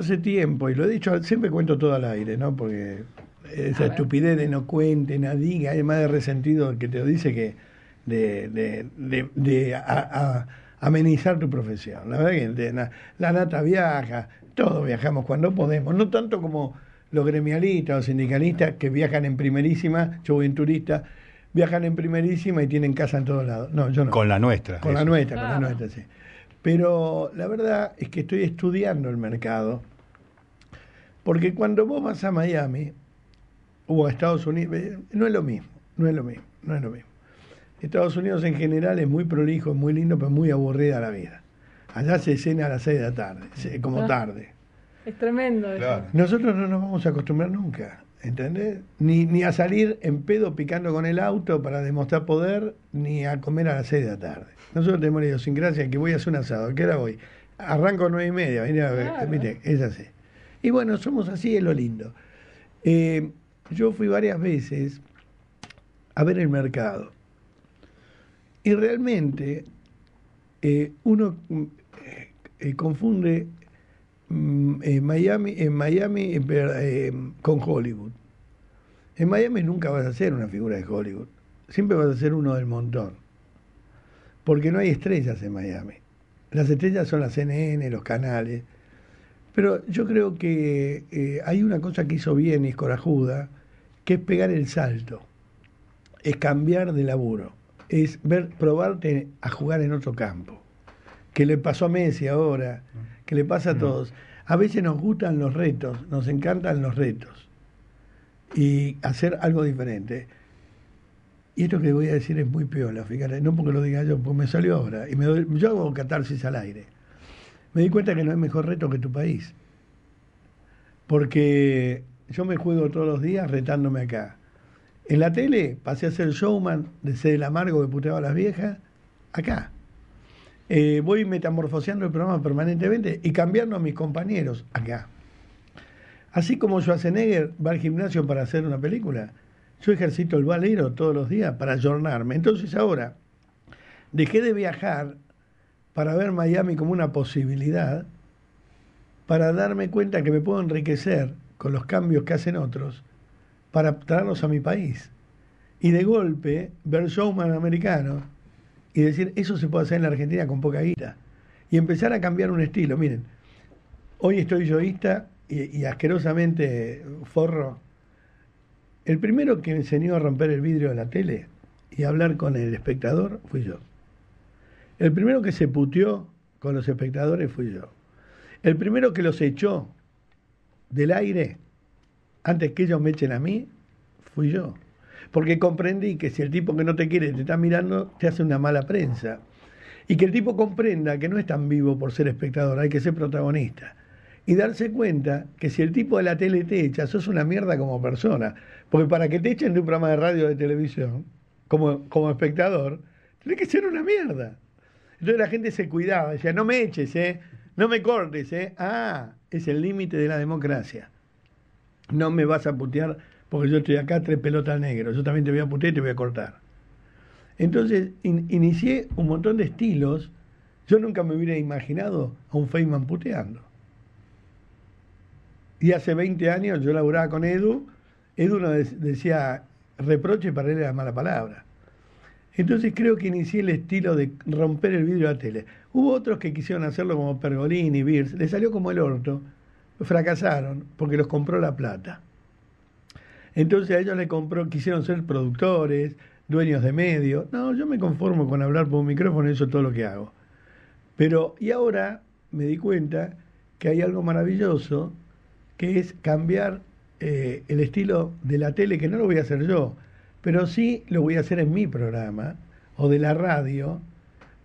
hace tiempo, y lo he dicho, siempre cuento todo al aire, ¿no? Porque esa estupidez de no cuente, nadie hay más de resentido que te dice que de, a, amenizar tu profesión. La verdad que la, nata viaja, todos viajamos cuando podemos, no tanto como los gremialistas o sindicalistas que viajan en primerísima, yo voy en turista, viajan en primerísima y tienen casa en todos lados. No, yo no. Con la nuestra. Con la nuestra, con la nuestra, sí. Pero la verdad es que estoy estudiando el mercado porque cuando vos vas a Miami o a Estados Unidos, eh, no es lo mismo, no es lo mismo, no es lo mismo. Estados Unidos en general es muy prolijo, es muy lindo, pero muy aburrida la vida. Allá se cena a las 6 de la tarde, como ah, tarde. Es tremendo. Eso. Nosotros no nos vamos a acostumbrar nunca, ¿entendés? Ni, ni a salir en pedo picando con el auto para demostrar poder, ni a comer a las 6 de la tarde. Nosotros tenemos la idiosincrasia que voy a hacer un asado. qué hora voy? Arranco a 9 y media. Mira, Mire, es así. Y bueno, somos así, es lo lindo. Eh, yo fui varias veces a ver el mercado. Y realmente uno confunde en Miami, en Miami con Hollywood. En Miami nunca vas a ser una figura de Hollywood. Siempre vas a ser uno del montón. Porque no hay estrellas en Miami. Las estrellas son las CNN, los canales. Pero yo creo que eh, hay una cosa que hizo bien y es que es pegar el salto, es cambiar de laburo, es ver, probarte a jugar en otro campo, que le pasó a Messi ahora, que le pasa a mm. todos. A veces nos gustan los retos, nos encantan los retos y hacer algo diferente. Y esto que voy a decir es muy piola, no porque lo diga yo, porque me salió ahora. Y me doy, yo hago catarsis al aire me di cuenta que no hay mejor reto que tu país. Porque yo me juego todos los días retándome acá. En la tele pasé a ser showman de ser el amargo que puteaba a las viejas, acá. Eh, voy metamorfoseando el programa permanentemente y cambiando a mis compañeros, acá. Así como Schwarzenegger va al gimnasio para hacer una película, yo ejercito el valero todos los días para ayornarme. Entonces ahora dejé de viajar para ver Miami como una posibilidad, para darme cuenta que me puedo enriquecer con los cambios que hacen otros, para traerlos a mi país. Y de golpe, ver showman americano y decir, eso se puede hacer en la Argentina con poca guita. Y empezar a cambiar un estilo. Miren, hoy estoy yoísta y, asquerosamente forro. El primero que me enseñó a romper el vidrio de la tele y hablar con el espectador fui yo. El primero que se puteó con los espectadores fui yo. El primero que los echó del aire antes que ellos me echen a mí fui yo. Porque comprendí que si el tipo que no te quiere te está mirando, te hace una mala prensa. Y que el tipo comprenda que no es tan vivo por ser espectador, hay que ser protagonista. Y darse cuenta que si el tipo de la tele te echa, sos una mierda como persona. Porque para que te echen de un programa de radio o de televisión, como, como espectador, tenés que ser una mierda. Entonces la gente se cuidaba, decía, no me eches, ¿eh? no me cortes, ¿eh? ah, es el límite de la democracia. No me vas a putear porque yo estoy acá tres pelotas negro. yo también te voy a putear y te voy a cortar. Entonces inicié un montón de estilos, yo nunca me hubiera imaginado a un Feynman puteando. Y hace 20 años yo laburaba con Edu, Edu nos decía, reproche para él era mala palabra. Entonces creo que inicié el estilo de romper el vidrio de la tele. Hubo otros que quisieron hacerlo como Pergolini, Beers, le salió como el orto, fracasaron porque los compró la plata. Entonces a ellos le compró, quisieron ser productores, dueños de medios. No, yo me conformo con hablar por un micrófono, eso es todo lo que hago. Pero, y ahora me di cuenta que hay algo maravilloso, que es cambiar eh, el estilo de la tele, que no lo voy a hacer yo, pero sí lo voy a hacer en mi programa o de la radio.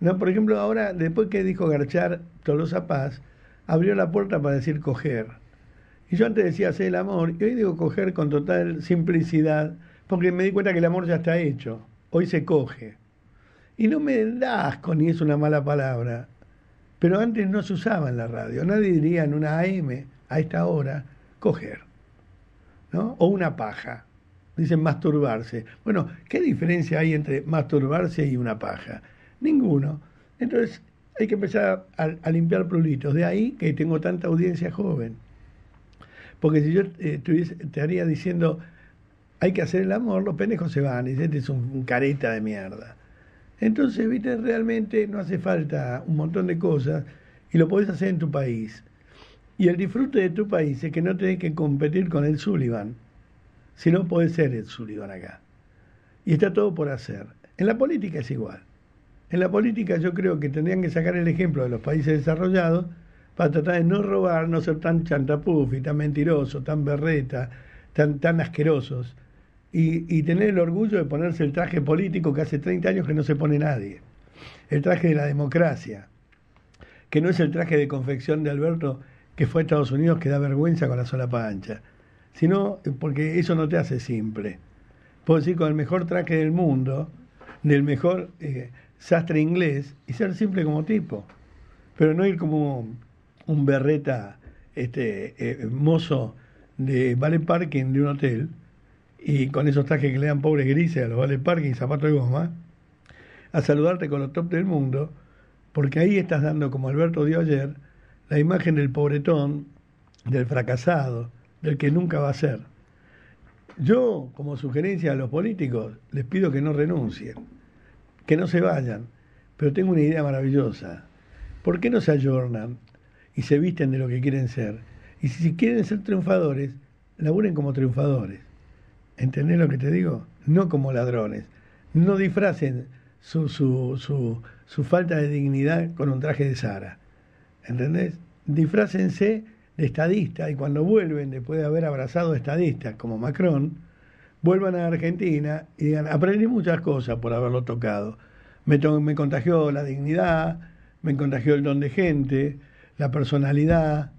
No, por ejemplo, ahora, después que dijo Garchar Tolosa Paz, abrió la puerta para decir coger. Y yo antes decía hacer el amor, y hoy digo coger con total simplicidad, porque me di cuenta que el amor ya está hecho, hoy se coge. Y no me da asco ni es una mala palabra, pero antes no se usaba en la radio, nadie diría en una AM a esta hora coger, ¿no? O una paja dicen masturbarse. Bueno, ¿qué diferencia hay entre masturbarse y una paja? Ninguno. Entonces hay que empezar a, limpiar plulitos. De ahí que tengo tanta audiencia joven. Porque si yo eh, te haría diciendo, hay que hacer el amor, los penejos se van, y este es un, careta de mierda. Entonces, viste, realmente no hace falta un montón de cosas y lo podés hacer en tu país. Y el disfrute de tu país es que no tenés que competir con el Sullivan. Si no, puede ser el Sullivan acá. Y está todo por hacer. En la política es igual. En la política yo creo que tendrían que sacar el ejemplo de los países desarrollados para tratar de no robar, no ser tan chantapufi, tan mentiroso, tan berreta, tan, tan asquerosos. Y, y, tener el orgullo de ponerse el traje político que hace 30 años que no se pone nadie. El traje de la democracia, que no es el traje de confección de Alberto que fue a Estados Unidos que da vergüenza con la sola pancha sino porque eso no te hace simple. Puedes ir con el mejor traje del mundo, del mejor eh, sastre inglés, y ser simple como tipo, pero no ir como un berreta este, eh, mozo de vale parking de un hotel, y con esos trajes que le dan pobres grises a los vale parking, zapatos de goma, a saludarte con los top del mundo, porque ahí estás dando, como Alberto dio ayer, la imagen del pobretón, del fracasado, el que nunca va a ser. Yo, como sugerencia a los políticos, les pido que no renuncien, que no se vayan, pero tengo una idea maravillosa. ¿Por qué no se ayornan y se visten de lo que quieren ser? Y si quieren ser triunfadores, laburen como triunfadores. ¿Entendés lo que te digo? No como ladrones. No disfracen su, su, su, su falta de dignidad con un traje de Sara. ¿Entendés? Disfrácense de estadista, y cuando vuelven, después de haber abrazado estadistas como Macron, vuelvan a Argentina y digan, aprendí muchas cosas por haberlo tocado. Me, me contagió la dignidad, me contagió el don de gente, la personalidad,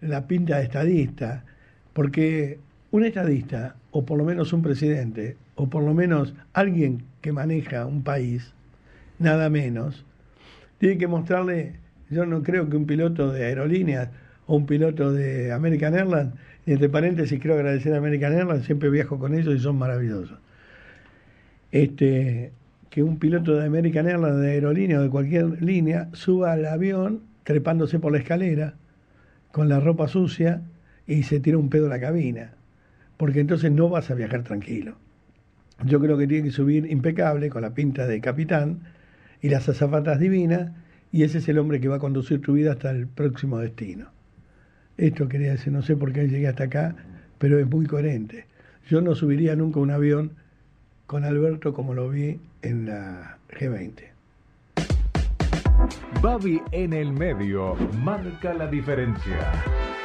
la pinta de estadista, porque un estadista, o por lo menos un presidente, o por lo menos alguien que maneja un país, nada menos, tiene que mostrarle, yo no creo que un piloto de aerolíneas un piloto de American Airlines, entre paréntesis quiero agradecer a American Airlines, siempre viajo con ellos y son maravillosos. Este, que un piloto de American Airlines, de aerolínea o de cualquier línea, suba al avión trepándose por la escalera con la ropa sucia y se tira un pedo a la cabina, porque entonces no vas a viajar tranquilo. Yo creo que tiene que subir impecable, con la pinta de capitán y las azafatas divinas, y ese es el hombre que va a conducir tu vida hasta el próximo destino esto quería decir, no sé por qué llegué hasta acá, pero es muy coherente. Yo no subiría nunca un avión con Alberto como lo vi en la G20. Babi en el medio marca la diferencia.